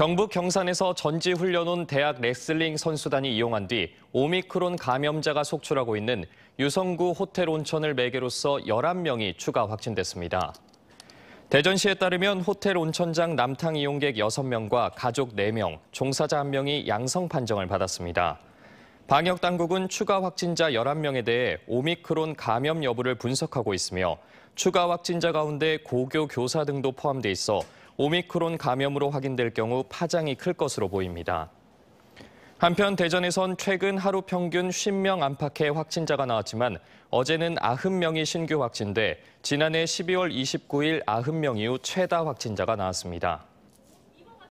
경북 경산에서 전지 훈련온 대학 레슬링 선수단이 이용한 뒤 오미크론 감염자가 속출하고 있는 유성구 호텔 온천을 매개로써 11명이 추가 확진됐습니다. 대전시에 따르면 호텔 온천장 남탕 이용객 6명과 가족 4명, 종사자 1명이 양성 판정을 받았습니다. 방역 당국은 추가 확진자 11명에 대해 오미크론 감염 여부를 분석하고 있으며 추가 확진자 가운데 고교 교사 등도 포함돼 있어 오미크론 감염으로 확인될 경우 파장이 클 것으로 보입니다. 한편 대전에선 최근 하루 평균 10명 안팎의 확진자가 나왔지만 어제는 90명이 신규 확진돼 지난해 12월 29일 90명 이후 최다 확진자가 나왔습니다.